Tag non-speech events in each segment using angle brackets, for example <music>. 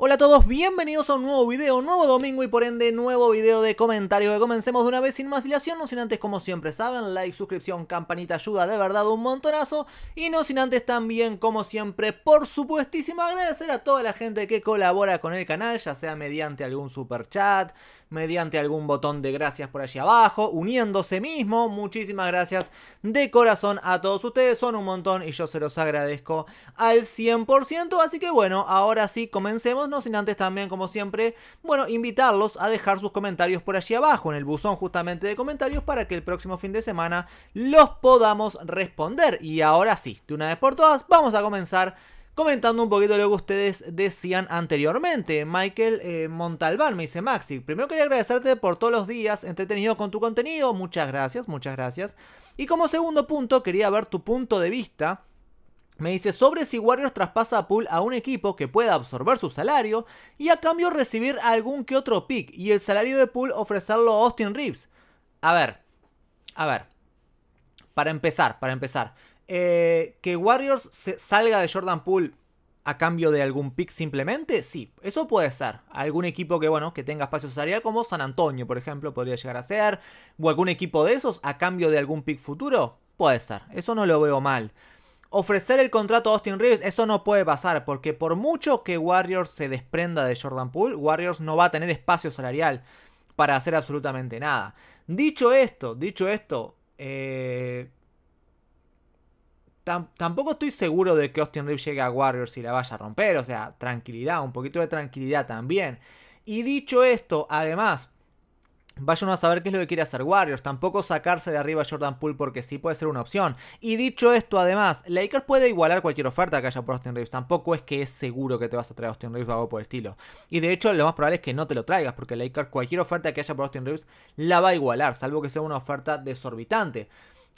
Hola a todos, bienvenidos a un nuevo video, nuevo domingo y por ende nuevo video de comentarios que comencemos de una vez sin más dilación, no sin antes como siempre saben, like, suscripción, campanita ayuda de verdad un montonazo y no sin antes también como siempre por supuestísimo agradecer a toda la gente que colabora con el canal, ya sea mediante algún super chat, mediante algún botón de gracias por allí abajo, uniéndose mismo. Muchísimas gracias de corazón a todos ustedes, son un montón y yo se los agradezco al 100%. Así que bueno, ahora sí comencemos, no sin antes también, como siempre, bueno, invitarlos a dejar sus comentarios por allí abajo, en el buzón justamente de comentarios, para que el próximo fin de semana los podamos responder. Y ahora sí, de una vez por todas, vamos a comenzar comentando un poquito lo que ustedes decían anteriormente. Michael eh, Montalbán me dice, Maxi, primero quería agradecerte por todos los días entretenidos con tu contenido. Muchas gracias, muchas gracias. Y como segundo punto, quería ver tu punto de vista. Me dice sobre si Warriors traspasa a Pool a un equipo que pueda absorber su salario y a cambio recibir algún que otro pick y el salario de Pool ofrecerlo a Austin Reeves. A ver, a ver. Para empezar, para empezar. Eh, que Warriors se salga de Jordan Poole a cambio de algún pick simplemente, sí, eso puede ser. Algún equipo que, bueno, que tenga espacio salarial como San Antonio, por ejemplo, podría llegar a ser. O algún equipo de esos a cambio de algún pick futuro, puede ser. Eso no lo veo mal. Ofrecer el contrato a Austin Reeves, eso no puede pasar, porque por mucho que Warriors se desprenda de Jordan Pool Warriors no va a tener espacio salarial para hacer absolutamente nada. Dicho esto, dicho esto, eh, tampoco estoy seguro de que Austin Reeves llegue a Warriors y la vaya a romper. O sea, tranquilidad, un poquito de tranquilidad también. Y dicho esto, además, Vayan a saber qué es lo que quiere hacer Warriors. Tampoco sacarse de arriba a Jordan Poole porque sí puede ser una opción. Y dicho esto, además, Lakers puede igualar cualquier oferta que haya por Austin Reeves. Tampoco es que es seguro que te vas a traer a Austin Reeves o algo por el estilo. Y de hecho, lo más probable es que no te lo traigas porque Lakers, cualquier oferta que haya por Austin Reeves, la va a igualar, salvo que sea una oferta desorbitante.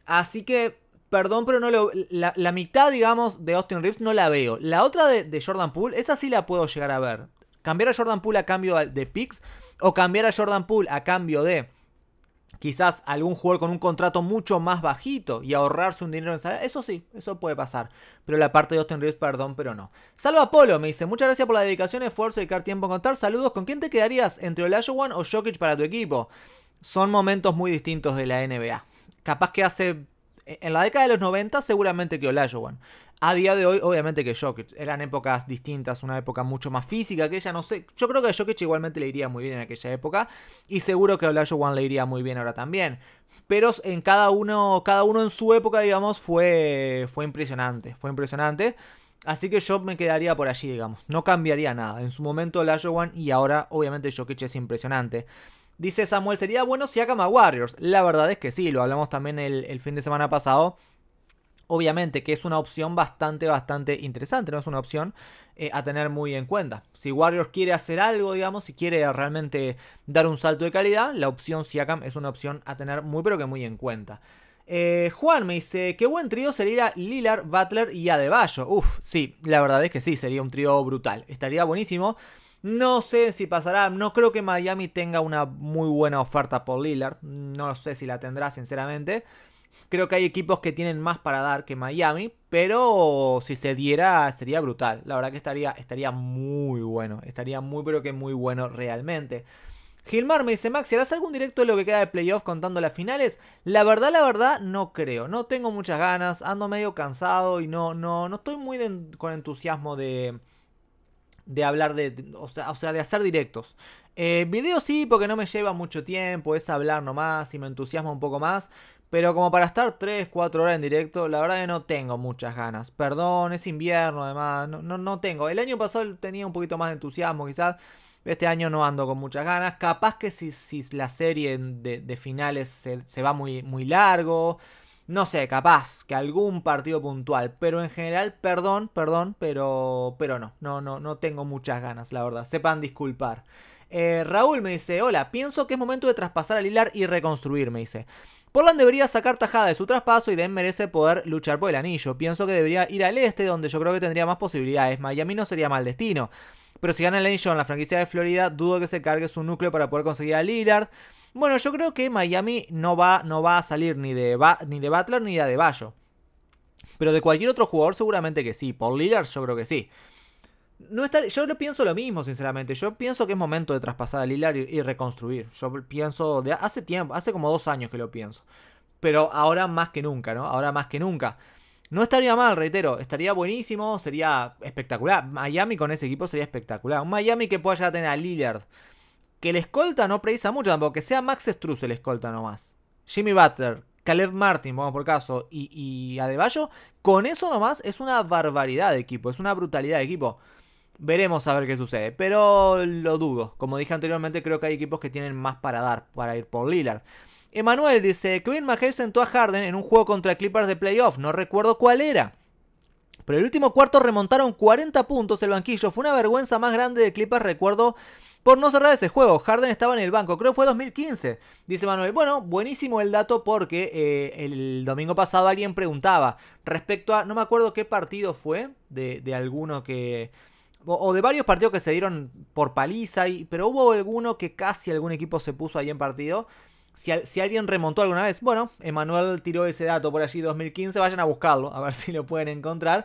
Así que perdón, pero no lo, la, la, mitad, digamos, de Austin Reeves no la veo. La otra de, Jordan Poole, esa sí la puedo llegar a ver. Cambiar a Jordan Poole a cambio de picks o cambiar a Jordan Poole a cambio de quizás algún jugador con un contrato mucho más bajito y ahorrarse un dinero en salario. Eso sí, eso puede pasar. Pero la parte de Austin Reeves, perdón, pero no. Salva Polo me dice, muchas gracias por la dedicación, esfuerzo y dedicar tiempo en contar. Saludos, ¿con quién te quedarías entre Olajuwon o Jokic para tu equipo? Son momentos muy distintos de la NBA. Capaz que hace eh, en la década de los 90 seguramente que Olajuwon. A día de hoy, obviamente que Jokic. Eran épocas distintas, una época mucho más física que ella, no sé. Yo creo que a Jokic igualmente le iría muy bien en aquella época. Y seguro que a Olajuwon le iría muy bien ahora también. Pero en cada uno, cada uno en su época, digamos, fue, fue impresionante. Fue impresionante. Así que yo me quedaría por allí, digamos. No cambiaría nada. En su momento Olajuwon y ahora, obviamente, Jokic es impresionante. Dice Samuel, sería bueno si a Warriors. La verdad es que sí, lo hablamos también el, fin de semana pasado obviamente que es una opción bastante, bastante interesante, no es una opción eh, a tener muy en cuenta. Si Warriors quiere hacer algo, digamos, si quiere realmente dar un salto de calidad, la opción Siakam es una opción a tener muy, pero que muy en cuenta. Eh, Juan me dice, qué buen trío sería Lillard, Butler y Adebayo. Uf, sí, la verdad es que sí, sería un trío brutal. Estaría buenísimo. No sé si pasará, no creo que Miami tenga una muy buena oferta por Lillard, no sé si la tendrá sinceramente. Creo que hay equipos que tienen más para dar que Miami, pero si se diera sería brutal. La verdad que estaría, estaría muy bueno, estaría muy pero que muy bueno realmente. Gilmar me dice, Max, ¿harás algún directo de lo que queda de playoffs contando las finales? La verdad, la verdad, no creo. No tengo muchas ganas, ando medio cansado y no, no, no estoy muy con entusiasmo de, de hablar de. O sea, de hacer directos. Eh, video sí, porque no me lleva mucho tiempo, es hablar nomás y me entusiasma un poco más. Pero como para estar 3, 4 horas en directo, la verdad que no tengo muchas ganas. Perdón, es invierno además, no, no, tengo. El año pasado tenía un poquito más de entusiasmo quizás. Este año no ando con muchas ganas. Capaz que si, si la serie de, finales se, se va muy, muy largo no sé, capaz que algún partido puntual, pero en general, perdón, perdón, pero, pero no, no, no, no tengo muchas ganas, la verdad, sepan disculpar. Eh, Raúl me dice, hola, pienso que es momento de traspasar al Lillard y reconstruir, me dice. Portland debería sacar tajada de su traspaso y Den merece poder luchar por el anillo. Pienso que debería ir al este, donde yo creo que tendría más posibilidades. Miami no sería mal destino. Pero si gana el anillo en la franquicia de Florida, dudo que se cargue su núcleo para poder conseguir a Lillard. Bueno, yo creo que Miami no va, no va a salir ni de, ni de Butler ni de Bayo, Pero de cualquier otro jugador seguramente que sí. Por Lillard yo creo que sí. No está, yo no pienso lo mismo, sinceramente. Yo pienso que es momento de traspasar a Lillard y, reconstruir. Yo pienso de hace tiempo, hace como dos años que lo pienso. Pero ahora más que nunca, ¿no? Ahora más que nunca. No estaría mal, reitero, estaría buenísimo, sería espectacular. Miami con ese equipo sería espectacular. Un Miami que pueda a tener a Lillard, que el escolta no precisa mucho tampoco, que sea Max Struz el escolta nomás. Jimmy Butler, Caleb Martin, vamos por caso, y, y Adebayo, con eso nomás es una barbaridad de equipo, es una brutalidad de equipo. Veremos a ver qué sucede, pero lo dudo. Como dije anteriormente, creo que hay equipos que tienen más para dar para ir por Lillard. Emanuel dice, Kevin McHale sentó a Harden en un juego contra Clippers de playoff, no recuerdo cuál era. Pero el último cuarto remontaron 40 puntos el banquillo, fue una vergüenza más grande de Clippers, recuerdo por no cerrar ese juego. Harden estaba en el banco, creo que fue 2015, dice Manuel. Bueno, buenísimo el dato porque eh, el domingo pasado alguien preguntaba respecto a, no me acuerdo qué partido fue, de, alguno que... O, de varios partidos que se dieron por paliza, y, pero hubo alguno que casi algún equipo se puso ahí en partido. Si, si, alguien remontó alguna vez, bueno, Emanuel tiró ese dato por allí 2015, vayan a buscarlo, a ver <laughs> si lo pueden encontrar.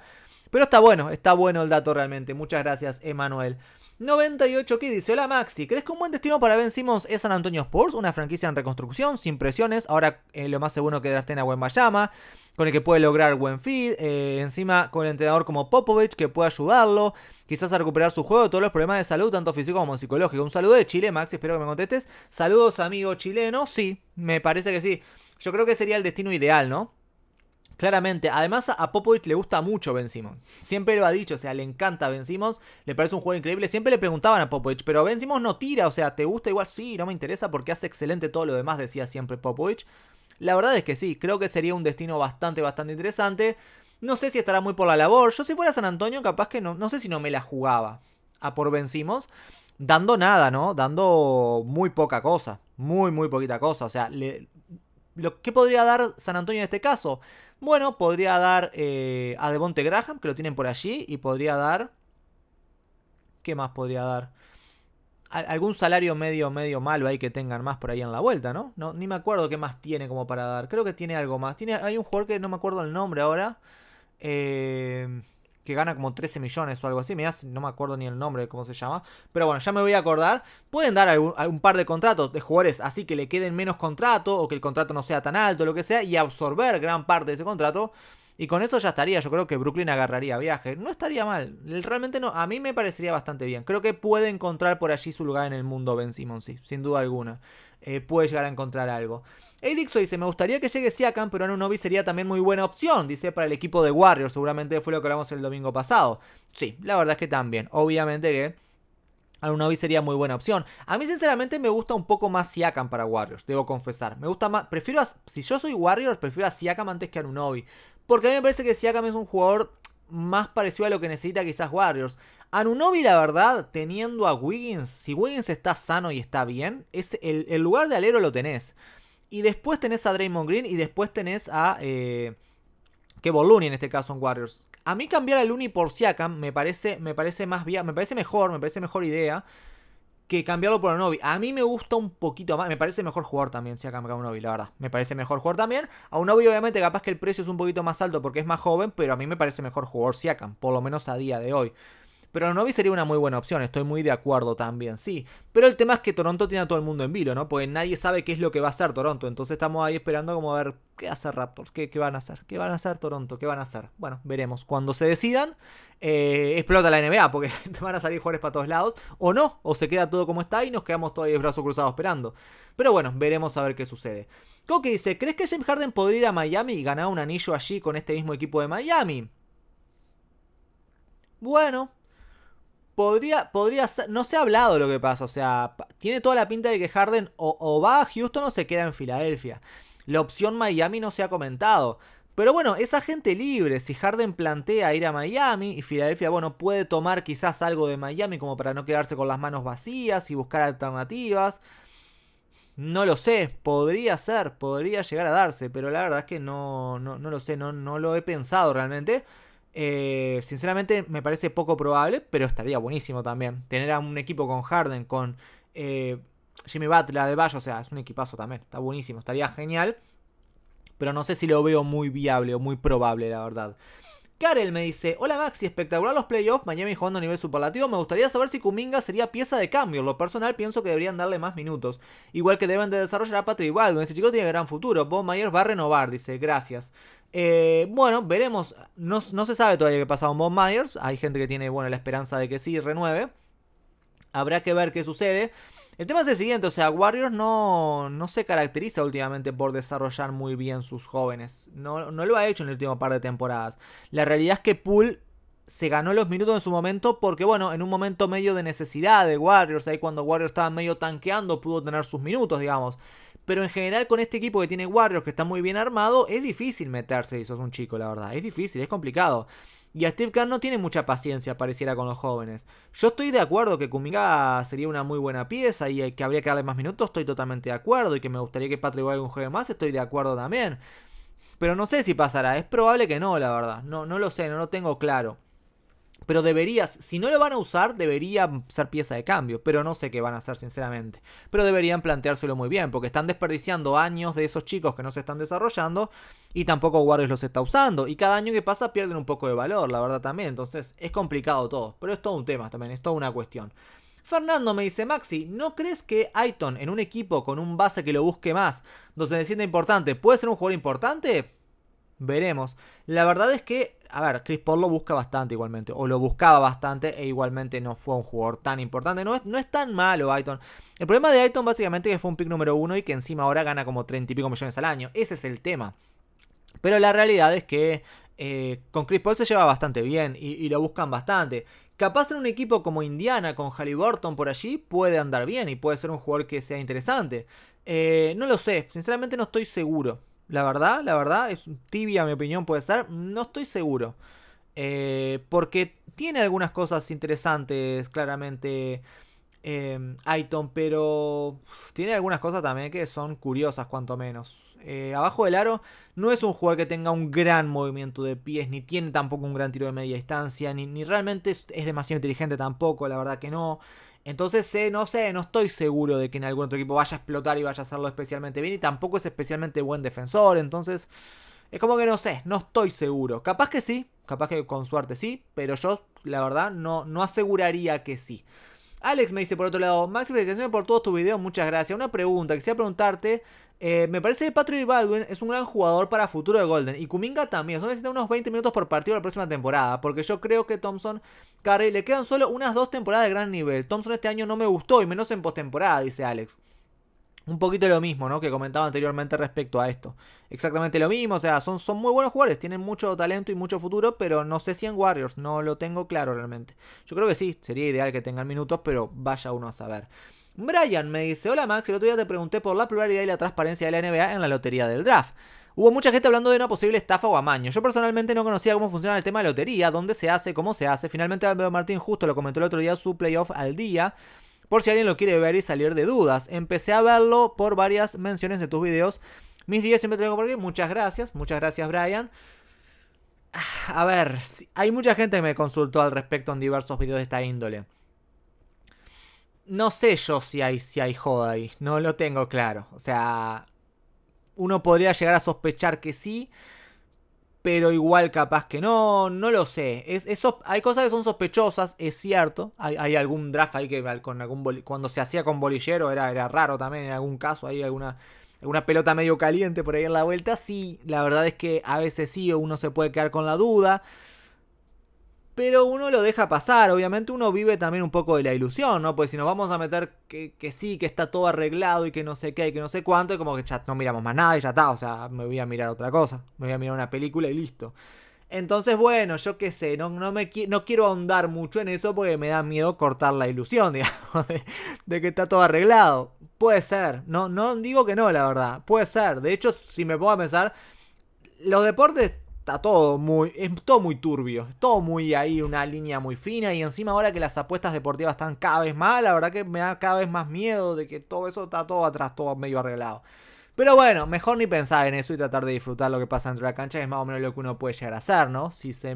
Pero está bueno, está bueno el dato realmente. Muchas gracias, Emanuel. 98 que dice, hola Maxi, ¿crees que un buen destino para Ben Simmons es San Antonio Spurs? Una franquicia en reconstrucción, sin presiones, ahora eh, lo más seguro que draften a Bayama con el que puede lograr buen feed, eh, encima con el entrenador como Popovich que puede ayudarlo, quizás a recuperar su juego, todos los problemas de salud, tanto físico como psicológico. Un saludo de Chile, Maxi, espero que me contestes. Saludos amigo chileno, sí, me parece que sí. Yo creo que sería el destino ideal, ¿no? Claramente, además a Popovich le gusta mucho Ben Siempre lo ha dicho, o sea, le encanta Ben le parece un juego increíble. Siempre le preguntaban a Popovich, pero Ben no tira, o sea, ¿te gusta igual? Sí, no me interesa porque hace excelente todo lo demás, decía siempre Popovich. La verdad es que sí, creo que sería un destino bastante, bastante interesante. No sé si estará muy por la labor. Yo si fuera San Antonio, capaz que no, no sé si no me la jugaba a por Ben dando nada, ¿no? Dando muy poca cosa, muy, muy poquita cosa. O sea, le, lo, ¿Qué podría dar San Antonio en este caso? Bueno, podría dar eh, a Devonte Graham, que lo tienen por allí, y podría dar... ¿Qué más podría dar? algún salario medio, medio malo hay que tengan más por ahí en la vuelta, ¿no? ¿no? Ni me acuerdo qué más tiene como para dar. Creo que tiene algo más. Tiene, hay un jugador que no me acuerdo el nombre ahora. Eh que gana como 13 millones o algo así. no me acuerdo ni el nombre de cómo se llama. Pero bueno, ya me voy a acordar. Pueden dar algún, par de contratos de jugadores así que le queden menos contrato o que el contrato no sea tan alto, lo que sea, y absorber gran parte de ese contrato. Y con eso ya estaría. Yo creo que Brooklyn agarraría viaje. No estaría mal. Realmente no. A mí me parecería bastante bien. Creo que puede encontrar por allí su lugar en el mundo Ben Simmons, sí, sin duda alguna. Eh, puede llegar a encontrar algo. Edixo dice, me gustaría que llegue Siakam, pero Anunobi sería también muy buena opción, dice, para el equipo de Warriors, seguramente fue lo que hablamos el domingo pasado. Sí, la verdad es que también, obviamente que Anunobi sería muy buena opción. A mí sinceramente me gusta un poco más Siakam para Warriors, debo confesar. Me gusta más, prefiero a, si yo soy Warriors, prefiero a Siakam antes que a Anunobi, porque a mí me parece que Siakam es un jugador más parecido a lo que necesita quizás Warriors. Anunobi, la verdad, teniendo a Wiggins, si Wiggins está sano y está bien, es el, el lugar de alero lo tenés. Y después tenés a Draymond Green y después tenés a eh, Looney en este caso en Warriors. A mí cambiar a Looney por Siakam me parece, me parece más me parece mejor, me parece mejor idea que cambiarlo por Anobi. A mí me gusta un poquito más. Me parece mejor jugar también, Siakam que en Anobi, la verdad. Me parece mejor jugar también. A Anobi, obviamente, capaz que el precio es un poquito más alto porque es más joven, pero a mí me parece mejor jugar Siakam, por lo menos a día de hoy. Pero Novi sería una muy buena opción, estoy muy de acuerdo también, sí. Pero el tema es que Toronto tiene a todo el mundo en vilo, ¿no? Porque nadie sabe qué es lo que va a hacer Toronto. Entonces estamos ahí esperando como a ver qué hace Raptors, qué, qué van a hacer, qué van a hacer Toronto, qué van a hacer. Bueno, veremos. Cuando se decidan, eh, explota la NBA porque <laughs> te van a salir jugadores para todos lados. O no, o se queda todo como está y nos quedamos todavía de brazos cruzados esperando. Pero bueno, veremos a ver qué sucede. Coque dice, ¿crees que James Harden podría ir a Miami y ganar un anillo allí con este mismo equipo de Miami? Bueno, podría, podría ser, no se ha hablado lo que pasa, o sea, tiene toda la pinta de que Harden o, va a Houston o se queda en Filadelfia. La opción Miami no se ha comentado. Pero bueno, esa gente libre, si Harden plantea ir a Miami y Filadelfia, bueno, puede tomar quizás algo de Miami como para no quedarse con las manos vacías y buscar alternativas. No lo sé, podría ser, podría llegar a darse, pero la verdad es que no, no, no lo sé, no, no lo he pensado realmente. Eh, sinceramente me parece poco probable, pero estaría buenísimo también. Tener a un equipo con Harden, con eh, Jimmy Butler, de Bayo. o sea, es un equipazo también. Está buenísimo, estaría genial. Pero no sé si lo veo muy viable o muy probable, la verdad. Karel me dice, hola Maxi, espectacular los playoffs, Miami jugando a nivel superlativo, me gustaría saber si Kuminga sería pieza de cambio, lo personal pienso que deberían darle más minutos, igual que deben de desarrollar a Patrick Baldwin, ese chico tiene gran futuro, Bob Myers va a renovar, dice, gracias. Eh, bueno, veremos. No, se sabe todavía qué pasa con Bob Myers. Hay gente que tiene bueno, la esperanza de que sí renueve. Habrá que ver qué sucede. El tema es el siguiente, o sea, Warriors no, se caracteriza últimamente por desarrollar muy bien sus jóvenes. No, no lo ha hecho en el último par de temporadas. La realidad es que Poole se ganó los minutos en su momento porque, bueno, en un momento medio de necesidad de Warriors, ahí cuando Warriors estaba medio tanqueando, pudo tener sus minutos, digamos. Pero en general con este equipo que tiene Warriors, que está muy bien armado, es difícil meterse si sos un chico, la verdad. Es difícil, es complicado. Y a Steve Kerr no tiene mucha paciencia, pareciera, con los jóvenes. Yo estoy de acuerdo que Kuminga sería una muy buena pieza y eh, que habría que darle más minutos, estoy totalmente de acuerdo. Y que me gustaría que Patrick un juego más, estoy de acuerdo también. Pero no sé si pasará, es probable que no, la verdad. No, no lo sé, no lo tengo claro. Pero deberías, si no lo van a usar, debería ser pieza de cambio. Pero no sé qué van a hacer, sinceramente. Pero deberían planteárselo muy bien, porque están desperdiciando años de esos chicos que no se están desarrollando y tampoco Warriors los está usando. Y cada año que pasa pierden un poco de valor, la verdad también. Entonces es complicado todo. Pero es todo un tema también, es toda una cuestión. Fernando me dice, Maxi, ¿no crees que Aiton en un equipo con un base que lo busque más, donde se sienta importante, puede ser un jugador importante? Veremos. La verdad es que, a ver, Chris Paul lo busca bastante igualmente, o lo buscaba bastante, e igualmente no fue un jugador tan importante. No es, no es tan malo Aiton. El problema de Aiton básicamente es que fue un pick número uno y que encima ahora gana como 30 y pico millones al año. Ese es el tema. Pero la realidad es que eh, con Chris Paul se lleva bastante bien y, lo buscan bastante. Capaz en un equipo como Indiana, con Halliburton por allí, puede andar bien y puede ser un jugador que sea interesante. Eh, no lo sé, sinceramente no estoy seguro. La verdad, la verdad, es tibia mi opinión, puede ser. No estoy seguro. Eh, porque tiene algunas cosas interesantes, claramente, eh, Aiton, pero tiene algunas cosas también que son curiosas, cuanto menos. Eh, abajo del aro no es un jugador que tenga un gran movimiento de pies, ni tiene tampoco un gran tiro de media distancia, ni, realmente es, es demasiado inteligente tampoco, la verdad que no. Entonces, sé, no sé, no estoy seguro de que en algún otro equipo vaya a explotar y vaya a hacerlo especialmente bien. Y tampoco es especialmente buen defensor. Entonces, es como que no sé, no estoy seguro. Capaz que sí, capaz que con suerte sí, pero yo, la verdad, no, no aseguraría que sí. Alex me dice por otro lado, Max, felicitaciones por todos tus videos, muchas gracias. Una pregunta, quisiera preguntarte eh, me parece que Patrick Baldwin es un gran jugador para futuro de Golden. Y Kuminga también. Solo necesita unos 20 minutos por partido la próxima temporada. Porque yo creo que Thompson, Curry, le quedan solo unas dos temporadas de gran nivel. Thompson este año no me gustó y menos en postemporada, dice Alex. Un poquito lo mismo, ¿no? Que comentaba anteriormente respecto a esto. Exactamente lo mismo, o sea, son, son muy buenos jugadores, tienen mucho talento y mucho futuro, pero no sé si en Warriors, no lo tengo claro realmente. Yo creo que sí, sería ideal que tengan minutos, pero vaya uno a saber. Brian me dice, hola Max, el otro día te pregunté por la pluralidad y la transparencia de la NBA en la lotería del draft. Hubo mucha gente hablando de una posible estafa o amaño. Yo personalmente no conocía cómo funciona el tema de lotería, dónde se hace, cómo se hace. Finalmente Alberto Martín justo lo comentó el otro día su playoff al día. Por si alguien lo quiere ver y salir de dudas. Empecé a verlo por varias menciones de tus videos. Mis días siempre tengo por aquí. Muchas gracias. Muchas gracias, Brian. Ah, a ver, hay mucha gente que me consultó al respecto en diversos videos de esta índole no sé yo si hay, si hay joda ahí, no lo tengo claro. O sea, uno podría llegar a sospechar que sí, pero igual capaz que no, no lo sé. Es, hay cosas que son sospechosas, es cierto. Hay, algún draft ahí que con algún cuando se hacía con bolillero era, era raro también en algún caso, hay alguna, alguna pelota medio caliente por ahí en la vuelta. Sí, la verdad es que a veces sí, uno se puede quedar con la duda pero uno lo deja pasar. Obviamente uno vive también un poco de la ilusión, ¿no? Pues si nos vamos a meter que, sí, que está todo arreglado y que no sé qué y que no sé cuánto, es como que ya no miramos más nada y ya está. O sea, me voy a mirar otra cosa. Me voy a mirar una película y listo. Entonces, bueno, yo qué sé, no, no, me no quiero ahondar mucho en eso porque me da miedo cortar la ilusión, <laughs> digamos, de, que está todo arreglado. Puede ser, no, no digo que no, la verdad, puede ser. De hecho, si me pongo a pensar, los deportes está todo muy, es todo muy turbio, todo muy ahí, una línea muy fina y encima ahora que las apuestas deportivas están cada vez más, la verdad que me da cada vez más miedo de que todo eso está todo atrás, todo medio arreglado. Pero bueno, mejor ni pensar en eso y tratar de disfrutar lo que pasa dentro de la cancha, es más o menos lo que uno puede llegar a hacer, ¿no? Si, se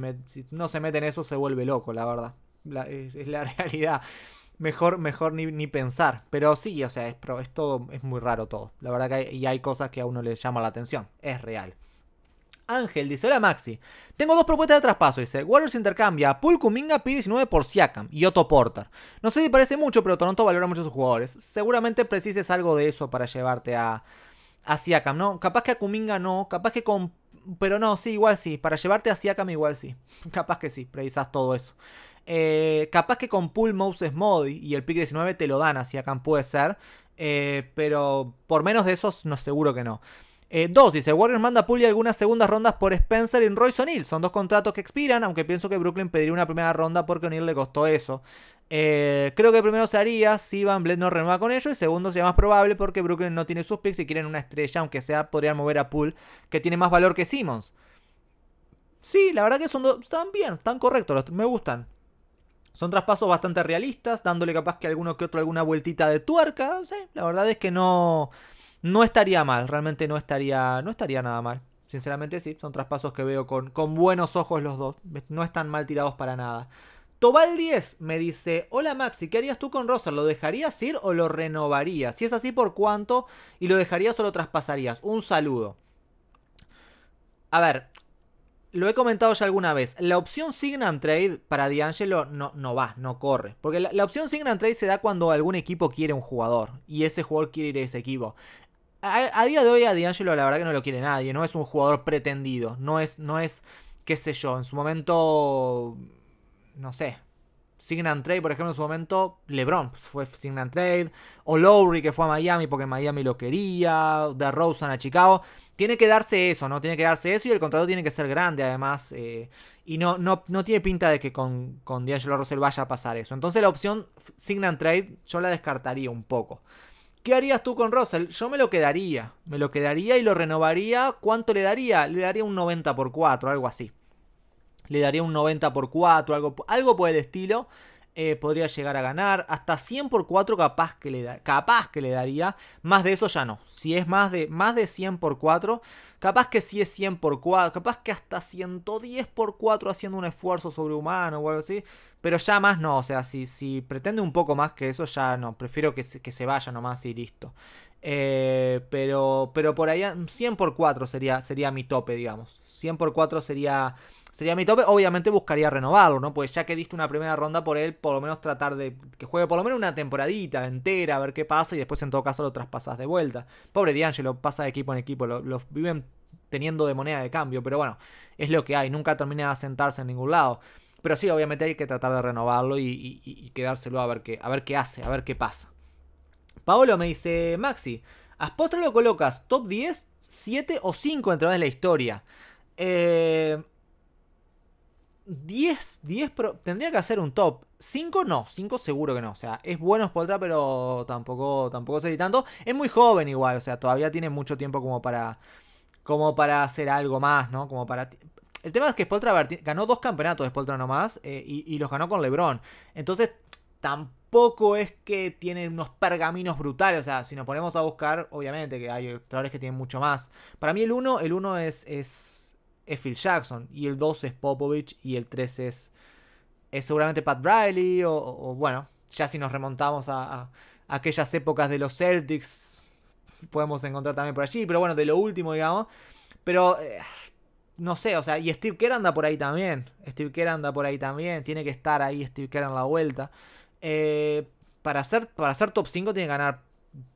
no se mete en eso se vuelve loco, la verdad. es, la <laughs> realidad. Mejor, mejor ni, pensar. Pero sí, o sea, es, todo, es muy raro todo. La verdad que hay, y hay cosas que a uno le llama la atención. Es real. Ángel dice, hola Maxi, tengo dos propuestas de traspaso, dice, Warriors intercambia a Kuminga, 19 por Siakam y Otto Porter. No sé si parece mucho, pero Toronto valora mucho a sus jugadores. Seguramente precises algo de eso para llevarte a, Siakam, ¿no? Capaz que a Kuminga no, capaz que con... Pero no, sí, igual sí, para llevarte a Siakam igual sí. <laughs> Capaz que sí, precisas todo eso. Eh, capaz que con Pool Moses Modi y el pick 19 te lo dan a Siakam, puede ser. Eh, pero por menos de esos, no seguro que no. Eh, dos, dice, Warriors manda a y algunas segundas rondas por Spencer y Royce O'Neill. Son dos contratos que expiran, aunque pienso que Brooklyn pediría una primera ronda porque O'Neill le costó eso. Eh, creo que primero se haría si Van Bled no renueva con ellos y segundo sería más probable porque Brooklyn no tiene sus picks y quieren una estrella, aunque sea podrían mover a Poole, que tiene más valor que Simmons. Sí, la verdad que son dos, están bien, están correctos, me gustan. Son traspasos bastante realistas, dándole capaz que alguno que otro alguna vueltita de tuerca. la verdad es que no no estaría mal, realmente no estaría, no estaría nada mal. Sinceramente sí, son traspasos que veo con, con buenos ojos los dos. No están mal tirados para nada. Tobal 10 me dice, hola Maxi, ¿qué harías tú con rosa ¿Lo dejarías ir o lo renovarías? Si es así, ¿por cuánto? ¿Y lo dejarías o lo traspasarías? Un saludo. A ver, lo he comentado ya alguna vez. La opción Sign and Trade para D'Angelo no, no va, no corre. Porque la, la opción Sign and Trade se da cuando algún equipo quiere un jugador y ese jugador quiere ir a ese equipo a, día de hoy a D'Angelo la verdad que no lo quiere nadie, no es un jugador pretendido, no es, no es, qué sé yo, en su momento, no sé, Sign and Trade, por ejemplo, en su momento, LeBron fue Sign and Trade, o Lowry que fue a Miami porque Miami lo quería, de Rosen a Chicago. Tiene que darse eso, ¿no? Tiene que darse eso y el contrato tiene que ser grande además. Eh, y no, no, no tiene pinta de que con, con D'Angelo Russell vaya a pasar eso. Entonces la opción Sign and Trade yo la descartaría un poco. ¿Qué harías tú con Russell? Yo me lo quedaría. Me lo quedaría y lo renovaría. ¿Cuánto le daría? Le daría un 90 por 4, algo así. Le daría un 90 por 4, algo, algo por el estilo. Eh, podría llegar a ganar. Hasta 100 por 4 capaz que, le da, capaz que le daría. Más de eso ya no. Si es más de, más de 100 por 4, capaz que si es 100 por 4. Capaz que hasta 110 por 4 haciendo un esfuerzo sobrehumano o algo así. Pero ya más no. O sea, si, si pretende un poco más que eso, ya no. Prefiero que se, que se vaya nomás y listo. Eh, pero, pero por ahí 100 por 4 sería, sería mi tope, digamos. 100 por 4 sería Sería mi tope. Obviamente buscaría renovarlo, ¿no? Pues ya que diste una primera ronda por él, por lo menos tratar de que juegue por lo menos una temporadita entera, a ver qué pasa y después en todo caso lo traspasas de vuelta. Pobre D'Angelo, pasa de equipo en equipo, lo, viven teniendo de moneda de cambio, pero bueno, es lo que hay, nunca termina de sentarse en ningún lado. Pero sí, obviamente hay que tratar de renovarlo y, quedárselo a ver, qué, a ver qué hace, a ver qué pasa. Paolo me dice, Maxi, a postre lo colocas top 10, 7 o 5 entradas de la historia. Eh, 10, 10 pero. tendría que hacer un top. 5 no, 5 seguro que no. O sea, es bueno Spoltra, pero tampoco, tampoco sé tanto. Es muy joven igual, o sea, todavía tiene mucho tiempo como para. como para hacer algo más, ¿no? Como para. El tema es que Spoltra ganó dos campeonatos de Spoltra nomás eh, y, y los ganó con Lebron. Entonces, tampoco es que tiene unos pergaminos brutales. O sea, si nos ponemos a buscar, obviamente que hay jugadores que tienen mucho más. Para mí el 1, el uno es es Phil Jackson y el 2 es Popovich y el 3 es, es seguramente Pat Riley o, o, bueno, ya si nos remontamos a, aquellas épocas de los Celtics podemos encontrar también por allí, pero bueno, de lo último digamos, pero eh, no sé, o sea, y Steve Kerr anda por ahí también. Steve Kerr anda por ahí también. Tiene que estar ahí Steve Kerr en la vuelta. Eh, para, ser, para ser top 5 tiene que ganar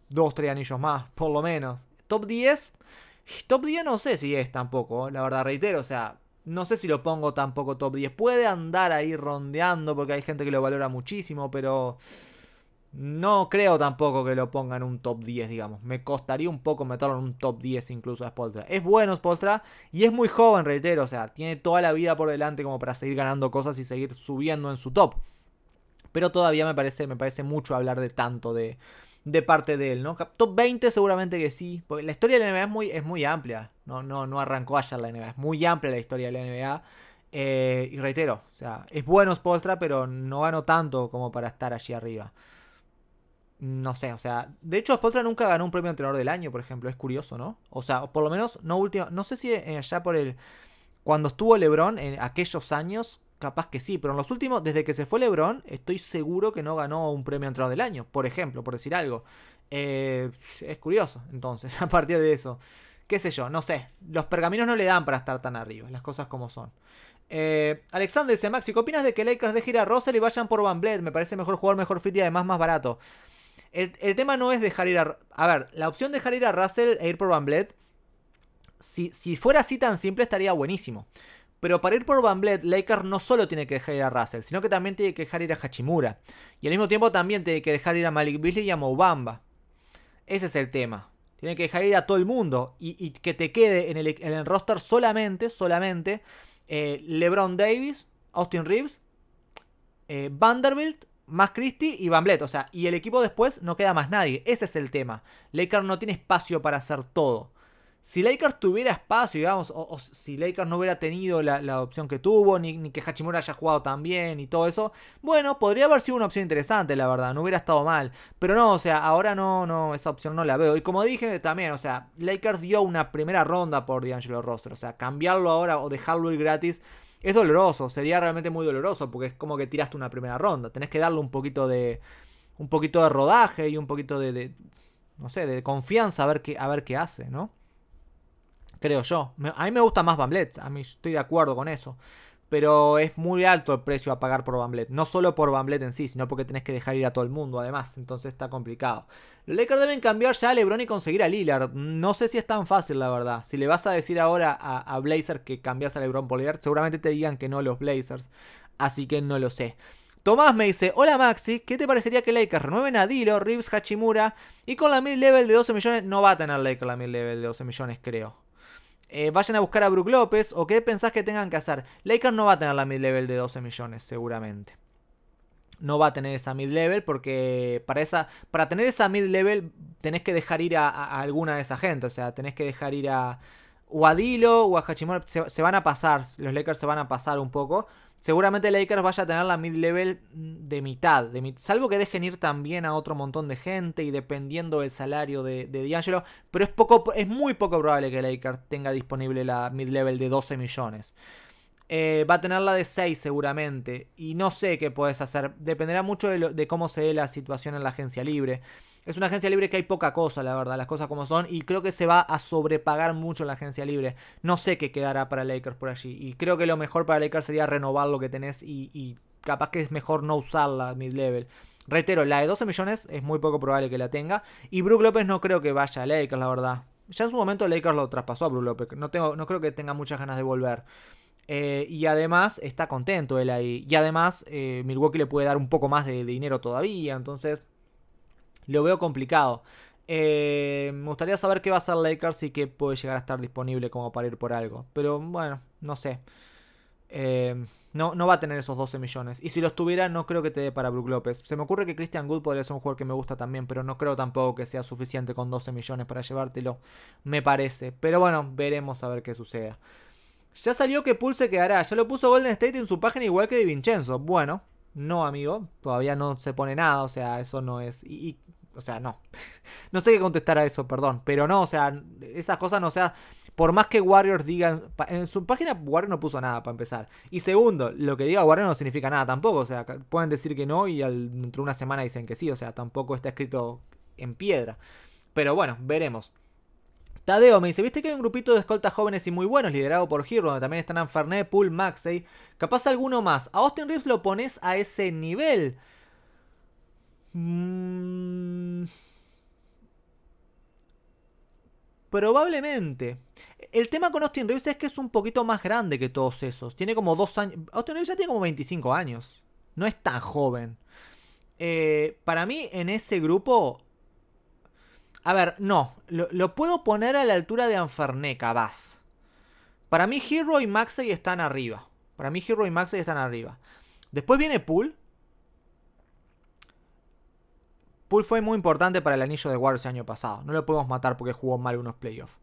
2, 3 anillos más, por lo menos. Top 10 Top 10 no sé si es tampoco, la verdad reitero, o sea, no sé si lo pongo tampoco top 10. Puede andar ahí rondeando porque hay gente que lo valora muchísimo, pero no creo tampoco que lo ponga en un top 10, digamos. Me costaría un poco meterlo en un top 10 incluso a Spolstra. Es bueno Spolstra y es muy joven, reitero, o sea, tiene toda la vida por delante como para seguir ganando cosas y seguir subiendo en su top. Pero todavía me parece, me parece mucho hablar de tanto de, de parte de él, ¿no? Top 20 seguramente que sí, porque la historia de la NBA es muy, es muy amplia, no, no, no arrancó ayer la NBA, es muy amplia la historia de la NBA. Eh, y reitero, o sea, es bueno Spolstra, pero no ganó tanto como para estar allí arriba. No sé, o sea, de hecho Spolstra nunca ganó un premio entrenador del año, por ejemplo, es curioso, ¿no? O sea, por lo menos no último... no sé si allá por el cuando estuvo LeBron en aquellos años capaz que sí, pero en los últimos, desde que se fue LeBron, estoy seguro que no ganó un premio entrado del año, por ejemplo, por decir algo. Eh, es curioso, entonces, <laughs> a partir de eso. Qué sé yo, no sé. Los pergaminos no le dan para estar tan arriba, las cosas como son. Eh, Alexander dice, Maxi, ¿qué opinas de que Lakers deje ir a Russell y vayan por Van Bled? Me parece mejor jugar mejor fit y además más barato. El, tema no es dejar ir a... A ver, la opción de dejar ir a Russell e ir por Van Bled, si, si fuera así tan simple, estaría buenísimo. Pero para ir por Van Bled, Laker no solo tiene que dejar ir a Russell, sino que también tiene que dejar ir a Hachimura. Y al mismo tiempo también tiene que dejar ir a Malik Beasley y a Mobamba. Ese es el tema. Tiene que dejar ir a todo el mundo y, que te quede en el, roster solamente, solamente eh, LeBron Davis, Austin Reeves, eh, Vanderbilt, más Christie y Van O sea, y el equipo después no queda más nadie. Ese es el tema. Laker no tiene espacio para hacer todo si Lakers tuviera espacio, digamos, o, si Lakers no hubiera tenido la, opción que tuvo, ni, que Hachimura haya jugado tan bien y todo eso, bueno, podría haber sido una opción interesante, la verdad, no hubiera estado mal. Pero no, o sea, ahora no, no, esa opción no la veo. Y como dije también, o sea, Lakers dio una primera ronda por D'Angelo Rostro, o sea, cambiarlo ahora o dejarlo ir gratis. Es doloroso, sería realmente muy doloroso porque es como que tiraste una primera ronda. Tenés que darle un poquito de. un poquito de rodaje y un poquito de. de no sé, de confianza a ver qué, a ver qué hace, ¿no? creo yo. A mí me gusta más Bamblet, a mí estoy de acuerdo con eso. Pero es muy alto el precio a pagar por Bamblet. No solo por Bamblet en sí, sino porque tenés que dejar ir a todo el mundo además. Entonces está complicado. Los Lakers deben cambiar ya a LeBron y conseguir a Lillard. No sé si es tan fácil, la verdad. Si le vas a decir ahora a, Blazer que cambias a LeBron por Lillard, seguramente te digan que no los Blazers. Así que no lo sé. Tomás me dice, hola Maxi, ¿qué te parecería que Lakers renueven a Dilo, Reeves, Hachimura? Y con la mid-level de 12 millones, no va a tener Lakers la mid-level de 12 millones, creo. Eh, vayan a buscar a Brook López o qué pensás que tengan que hacer. Lakers no va a tener la mid-level de 12 millones, seguramente. No va a tener esa mid-level porque para, esa, para tener esa mid-level tenés que dejar ir a, alguna de esa gente. O sea, tenés que dejar ir a o o a Hachimura. Se, se van a pasar, los Lakers se van a pasar un poco. Seguramente Lakers vaya a tener la mid-level de mitad, de salvo que dejen ir también a otro montón de gente y dependiendo del salario de, de D'Angelo, pero es, poco, es muy poco probable que Lakers tenga disponible la mid-level de 12 millones. Eh, va a tener la de 6 seguramente. Y no sé qué puedes hacer. Dependerá mucho de, de, cómo se dé la situación en la agencia libre. Es una agencia libre que hay poca cosa, la verdad, las cosas como son. Y creo que se va a sobrepagar mucho la agencia libre. No sé qué quedará para Lakers por allí. Y creo que lo mejor para Lakers sería renovar lo que tenés y, y capaz que es mejor no usarla mid-level. Reitero, la de 12 millones es muy poco probable que la tenga. Y Brook López no creo que vaya a Lakers, la verdad. Ya en su momento Lakers lo traspasó a Brook López. No, tengo, no creo que tenga muchas ganas de volver. Eh, y además está contento él ahí. Y además eh, Milwaukee le puede dar un poco más de dinero todavía. Entonces lo veo complicado. Eh, me gustaría saber qué va a hacer Lakers y qué puede llegar a estar disponible como para ir por algo. Pero bueno, no sé. Eh, no, no va a tener esos 12 millones. Y si los tuviera, no creo que te dé para Brook López. Se me ocurre que Christian Good podría ser un jugador que me gusta también, pero no creo tampoco que sea suficiente con 12 millones para llevártelo. Me parece. Pero bueno, veremos a ver qué suceda. Ya salió que Pulse quedará. Ya lo puso Golden State en su página igual que de Vincenzo. Bueno, no, amigo. Todavía no se pone nada. O sea, eso no es. y o sea, no. <laughs> no sé qué contestar a eso, perdón. Pero no, o sea, esas cosas no, o sea, por más que Warriors digan, en su página Warriors no puso nada para empezar. Y segundo, lo que diga Warriors no significa nada tampoco, o sea, pueden decir que no y dentro de una semana dicen que sí, o sea, tampoco está escrito en piedra. Pero bueno, veremos. Tadeo me dice, ¿viste que hay un grupito de escoltas jóvenes y muy buenos liderado por Hero, donde también están Anferné, Pool, Maxey? Capaz alguno más. ¿A Austin Reeves lo pones a ese nivel? Mmm Probablemente. El tema con Austin Reeves es que es un poquito más grande que todos esos. Tiene como dos años. Austin Reeves ya tiene como 25 años. No es tan joven. Eh, para mí, en ese grupo. A ver, no. Lo, puedo poner a la altura de Anferneca, vas. Para mí, Hero y Maxey están arriba. Para mí, Hero y Maxey están arriba. Después viene Pool. fue muy importante para el anillo de Warriors el año pasado. No lo podemos matar porque jugó mal unos playoffs.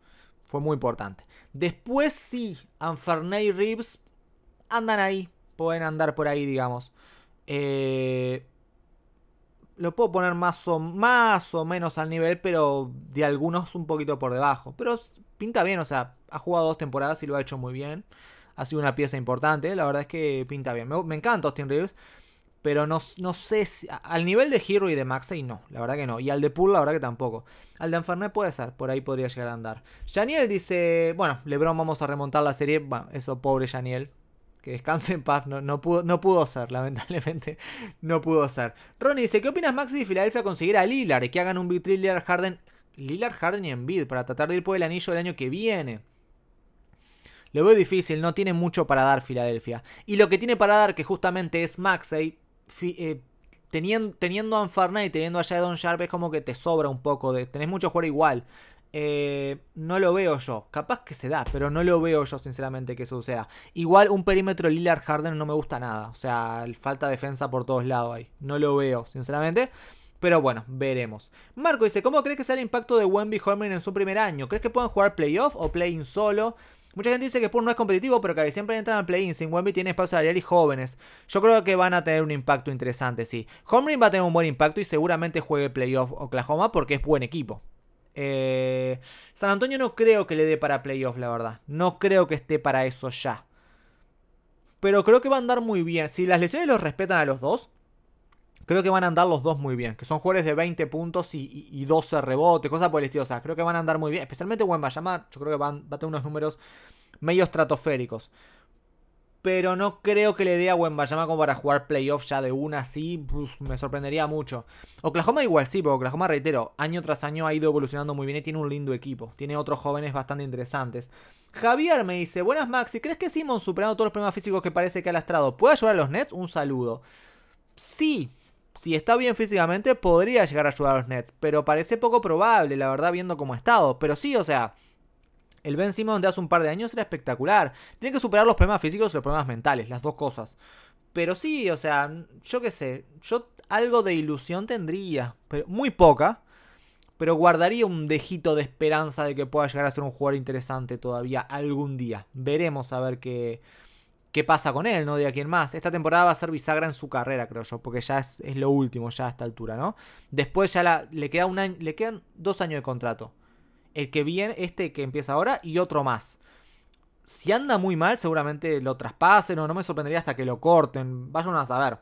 Fue muy importante. Después sí, Anfernay y Reeves andan ahí. Pueden andar por ahí, digamos. Eh, lo puedo poner más o, más o menos al nivel, pero de algunos un poquito por debajo. Pero pinta bien, o sea, ha jugado dos temporadas y lo ha hecho muy bien. Ha sido una pieza importante, la verdad es que pinta bien. Me, me encanta Austin Reeves. Pero no, no sé si, Al nivel de Hero y de Maxey, no. La verdad que no. Y al de Pool, la verdad que tampoco. Al de Infernet puede ser. Por ahí podría llegar a andar. Janiel dice... Bueno, LeBron vamos a remontar la serie. eso pobre Janiel. Que descanse en paz. No, no, pudo, no pudo ser, <laughs> lamentablemente. No pudo ser. Ronnie dice... ¿Qué opinas, Maxey y Filadelfia conseguir a Lillard? Que hagan un Big Harden... Lillard Harden y Embiid para tratar de ir por el anillo el año que viene. Lo veo difícil, no tiene mucho para dar Filadelfia. Y lo que tiene para dar, que justamente es Maxey, eh, teniendo, a Anfarna y teniendo a Don Sharp es como que te sobra un poco. De, tenés mucho jugar igual. Eh, no lo veo yo. Capaz que se da, pero no lo veo yo, sinceramente, que eso sea. Igual un perímetro Lillard Harden no me gusta nada. O sea, falta defensa por todos lados ahí. No lo veo, sinceramente. Pero bueno, veremos. Marco dice: ¿Cómo crees que sea el impacto de Wemby Holman en su primer año? ¿Crees que puedan jugar playoff o play-in solo? Mucha gente dice que Spurs no es competitivo, pero que siempre entran en play-in. Sin Wemby tiene espacio salarial y jóvenes. Yo creo que van a tener un impacto interesante, sí. Homering va a tener un buen impacto y seguramente juegue playoff Oklahoma porque es buen equipo. Eh, San Antonio no creo que le dé para playoff, la verdad. No creo que esté para eso ya. Pero creo que va a andar muy bien. Si las lesiones los respetan a los dos, creo que van a andar los dos muy bien. Que son jugadores de 20 puntos y, 12 rebotes, cosas por creo que van a andar muy bien. Especialmente Wenbayama, yo creo que va a tener unos números medio estratosféricos. Pero no creo que le dé a Wembayama como para jugar playoffs ya de una así. Pues, me sorprendería mucho. Oklahoma igual sí, porque Oklahoma, reitero, año tras año ha ido evolucionando muy bien y tiene un lindo equipo. Tiene otros jóvenes bastante interesantes. Javier me dice, buenas Maxi, ¿crees que Simon superando todos los problemas físicos que parece que ha lastrado puede ayudar a los Nets? Un saludo. Sí, si está bien físicamente, podría llegar a ayudar a los Nets. Pero parece poco probable, la verdad, viendo cómo ha estado. Pero sí, o sea, el Ben Simmons de hace un par de años era espectacular. Tiene que superar los problemas físicos y los problemas mentales, las dos cosas. Pero sí, o sea, yo qué sé, yo algo de ilusión tendría, pero muy poca. Pero guardaría un dejito de esperanza de que pueda llegar a ser un jugador interesante todavía algún día. Veremos a ver qué, qué pasa con él, ¿no? De quién más. Esta temporada va a ser bisagra en su carrera, creo yo, porque ya es, lo último, ya a esta altura, ¿no? Después ya le, queda un año, le quedan dos años de contrato. El que viene, este que empieza ahora y otro más. Si anda muy mal, seguramente lo traspasen o no me sorprendería hasta que lo corten. Vayan a saber.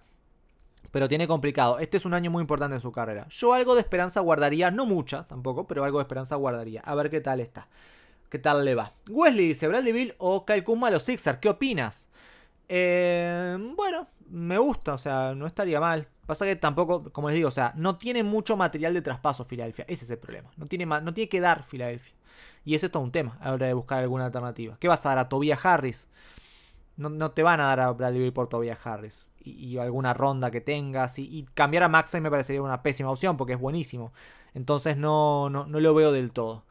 Pero tiene complicado. Este es un año muy importante en su carrera. Yo algo de esperanza guardaría, no mucha tampoco, pero algo de esperanza guardaría. A ver qué tal está. ¿Qué tal le va? Wesley dice, ¿Bradley o Kyle Kuzma a los Sixers? ¿Qué opinas? Eh, bueno, me gusta, o sea, no estaría mal. Pasa que tampoco, como les digo, o sea, no tiene mucho material de traspaso Filadelfia. Ese es el problema. No tiene, no tiene que dar Filadelfia. Y ese es todo un tema a la hora de buscar alguna alternativa. ¿Qué vas a dar a Tobias Harris? No, te van a dar a Bradley por Tobias Harris. Y, alguna ronda que tengas. Y, y cambiar a Maxey me parecería una pésima opción porque es buenísimo. Entonces no, no lo veo del todo.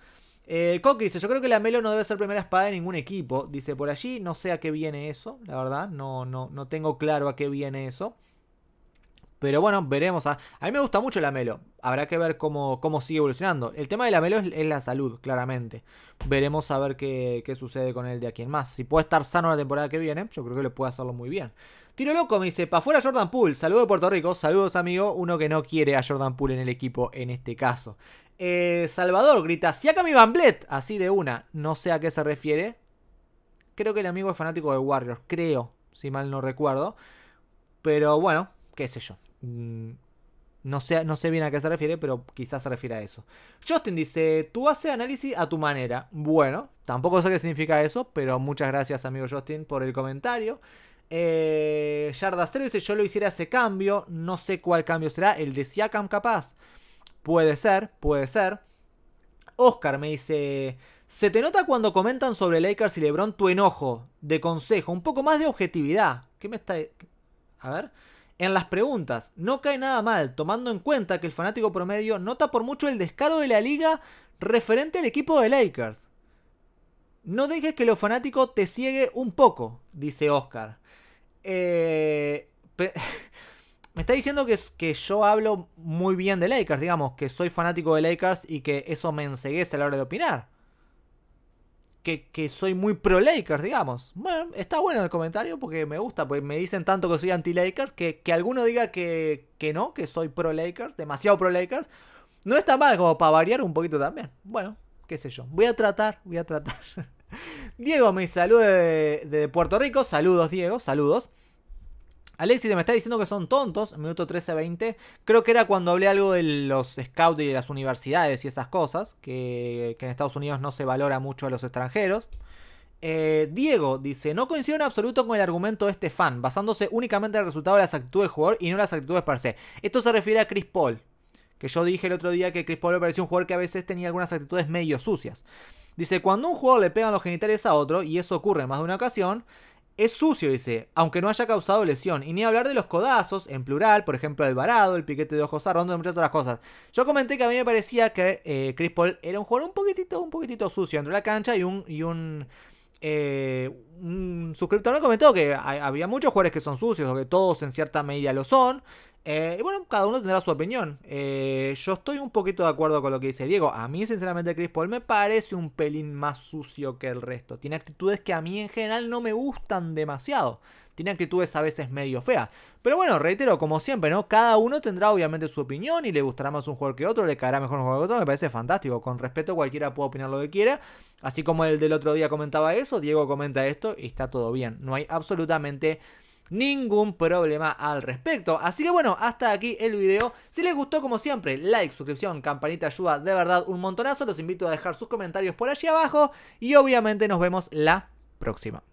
Eh, dice, yo creo que la Melo no debe ser primera espada de ningún equipo. Dice, por allí no sé a qué viene eso, la verdad. No, no, no tengo claro a qué viene eso. Pero bueno, veremos. A, mí me gusta mucho la Melo. Habrá que ver cómo, cómo sigue evolucionando. El tema de la Melo es, la salud, claramente. Veremos a ver qué, qué sucede con él de aquí en más. Si puede estar sano la temporada que viene, yo creo que le puede hacerlo muy bien. Tiro loco, me dice, Para afuera Jordan Poole, Saludos de Puerto Rico, saludos amigo, uno que no quiere a Jordan Poole en el equipo en este caso. Eh, Salvador grita, Siakam y Bamblet. Así de una. No sé a qué se refiere. Creo que el amigo es fanático de Warriors. Creo, si mal no recuerdo. Pero bueno, qué sé yo. Mm, no sé, no sé bien a qué se refiere, pero quizás se refiere a eso. Justin dice, tú haces análisis a tu manera. Bueno, tampoco sé qué significa eso, pero muchas gracias amigo Justin por el comentario. Eh, Yardacero dice, yo lo hiciera ese cambio, no sé cuál cambio será, el de Siakam capaz. Puede ser, puede ser. Oscar me dice, se te nota cuando comentan sobre Lakers y LeBron tu enojo, de consejo, un poco más de objetividad. ¿Qué me está...? A ver. En las preguntas, no cae nada mal, tomando en cuenta que el fanático promedio nota por mucho el descaro de la liga referente al equipo de Lakers. No dejes que lo fanático te ciegue un poco, dice Oscar. Eh... <laughs> me está diciendo que, que yo hablo muy bien de Lakers, digamos, que soy fanático de Lakers y que eso me enseguece a la hora de opinar. Que, soy muy pro Lakers, digamos. Bueno, está bueno el comentario porque me gusta, porque me dicen tanto que soy anti-Lakers, que, que alguno diga que, no, que soy pro Lakers, demasiado pro Lakers. No está mal, como para variar un poquito también. Bueno, qué sé yo. Voy a tratar, voy a tratar. <laughs> Diego me saludo de Puerto Rico. Saludos, Diego, saludos. Alexis me está diciendo que son tontos, minuto 13-20. Creo que era cuando hablé algo de los scouts y de las universidades y esas cosas, que, en Estados Unidos no se valora mucho a los extranjeros. Eh, Diego dice, no coincido en absoluto con el argumento de este fan, basándose únicamente en el resultado de las actitudes del jugador y no las actitudes per se. Esto se refiere a Chris Paul, que yo dije el otro día que Chris Paul me pareció un jugador que a veces tenía algunas actitudes medio sucias. Dice, cuando un jugador le pegan los genitales a otro, y eso ocurre en más de una ocasión, es sucio, dice, aunque no haya causado lesión. Y ni hablar de los codazos, en plural, por ejemplo, el Alvarado, el piquete de ojos y muchas otras cosas. Yo comenté que a mí me parecía que eh, Chris Paul era un jugador un poquitito, un poquitito sucio entre la cancha y un. Y un eh, un suscriptor me comentó que había muchos jugadores que son sucios, o que todos en cierta medida lo son, eh, y bueno, cada uno tendrá su opinión. Eh, yo estoy un poquito de acuerdo con lo que dice Diego. A mí, sinceramente, Chris Paul me parece un pelín más sucio que el resto. Tiene actitudes que a mí en general no me gustan demasiado. Tiene actitudes a veces medio feas. Pero bueno, reitero, como siempre, ¿no? Cada uno tendrá obviamente su opinión y le gustará más un jugador que otro, le caerá mejor un jugador que otro. Me parece fantástico. Con respeto, cualquiera puede opinar lo que quiera. Así como el del otro día comentaba eso, Diego comenta esto y está todo bien. No hay absolutamente ningún problema al respecto. Así que bueno, hasta aquí el video. Si les gustó, como siempre, like, suscripción, campanita ayuda de verdad un montonazo. Los invito a dejar sus comentarios por allí abajo y obviamente nos vemos la próxima.